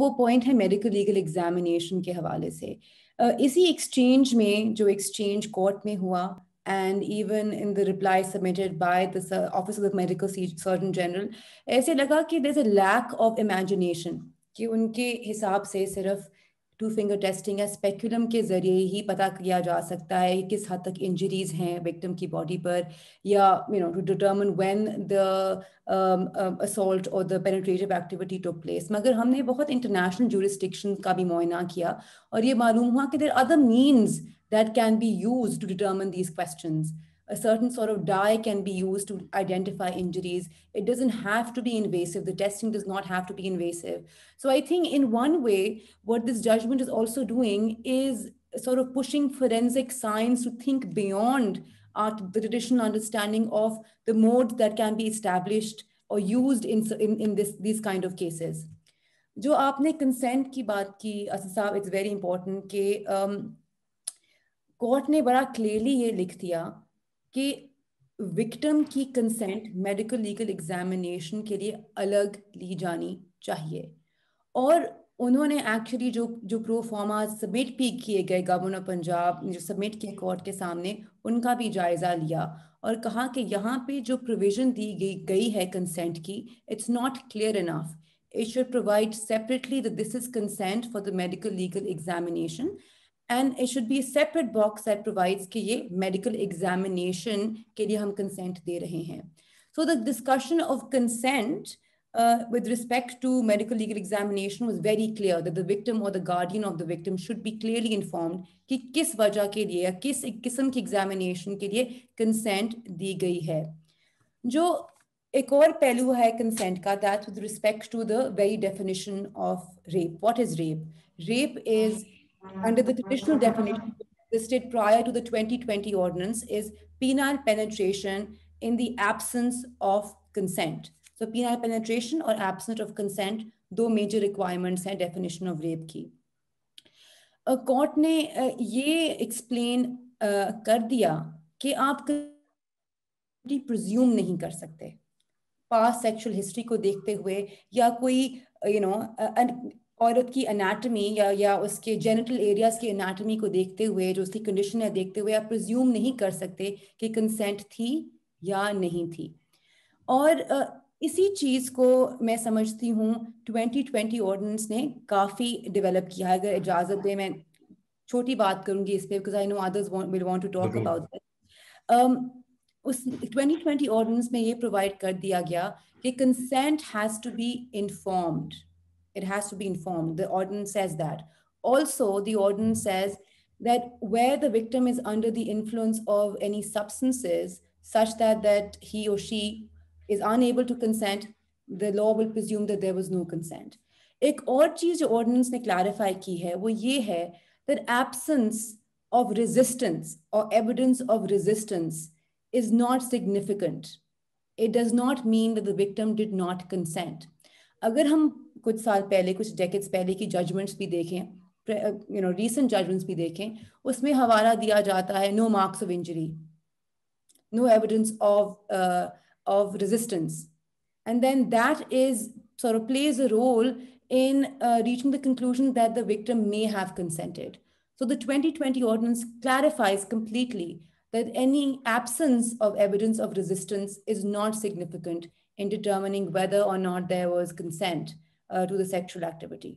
वो पॉइंट है medical legal examination के हवाले से uh, इसी एक्सचेंज में जो एक्सचेंज कोर्ट में हुआ and even in the reply submitted by the office of medical surgeon general ऐसे लगा कि दैक ऑफ इमेजिनेशन कि उनके हिसाब से सिर्फ टू फिंगर टेस्टिंग या स्पेकुलम के ज़रिए ही पता किया जा सकता है किस हद तक इंजरीज हैं विक्टिम की बॉडी पर या you know to determine when the assault और the penetrative activity took place हमने बहुत इंटरनेशनल जूरिस्टिक्शन का भी मुआयना किया और ये मालूम हुआ कि there are the means that can be use to determine these question a certain sort of dye can be used to identify injuries. It doesn't have to be invasive. The testing does not have to be invasive. So I think in one way, what this judgment is also doing is sort of pushing forensic science to think beyond our, the traditional understanding of the mode that can be established or used in, in, in this, these kind of cases. जो आपने consent की बात की असद साहब it's very important कि court um, ने बड़ा clearly ये लिख दिया कि विक्टिम की कंसेंट मेडिकल लीगल एग्जामिनेशन के लिए अलग ली जानी चाहिए और उन्होंने एक्चुअली जो जो प्रोफॉर्मा सबमिट भी किए गए गवर्नर ऑफ पंजाब जो सबमिट किए कोर्ट के सामने उनका भी जायज़ा लिया और कहा कि यहाँ पे जो प्रोविजन दी गई गई है कंसेंट की it's not clear enough it should provide separately this is consent for the medical legal examination and it should be a separate box that provides कि ये मेडिकल एग्जामिनेशन के लिए हम कंसेंट दे रहे हैं so the discussion of consent Uh, with respect to medical legal examination was very clear that the victim or the guardian of the victim should be clearly informed कि किस वजह के लिए या किस kism ki examination ke liye consent di gayi hai jo ek aur pehlu hai consent ka that with respect to the very definition of rape what is rape rape is Under the traditional definition listed prior to the 2020 ordinance is penile penetration in the absence of consent. So penile penetration or absence of consent though major दो major requirements हैं definition of rape की court ने ये explain कर दिया कि आप presume नहीं कर सकते पास सेक्सुअल हिस्ट्री को देखते हुए या कोई यू नो औरत की अनाटमी या या उसके जेनिटल एरियाज की अनाटमी को देखते हुए जो उसकी कंडीशन है देखते हुए आप प्रज्यूम नहीं कर सकते कि कंसेंट थी या नहीं थी और इसी चीज़ को मैं समझती हूँ 2020 ऑर्डिनेंस ने काफ़ी डेवलप किया है अगर इजाज़त दें मैं छोटी बात करूंगी इस पर because I know others will want to talk about that उस 2020 ऑर्डिनेंस में ये प्रोवाइड कर दिया गया कि consent has to be informed It has to be informed. The ordinance says that. Also, the ordinance says that where the victim is under the influence of any substances such that, that he or she is unable to consent, the law will presume that there was no consent. एक और चीज जो ordinance ने clarify की है वो ये that absence of resistance or evidence of resistance is not significant. It does not mean that the victim did not consent. अगर हम कुछ साल पहले कुछ डेकेट्स पहले की जजमेंट्स भी देखें यू नो रीसेंट जजमेंट्स भी देखें उसमें हवाला दिया जाता है no marks of injury no evidence of of resistance and then that is sort of plays a role in uh, reaching the conclusion that the victim may have consented so the 2020 ordinance clarifies completely that any absence of evidence of resistance is not significant in determining whether or not there was consent uh, to the sexual activity.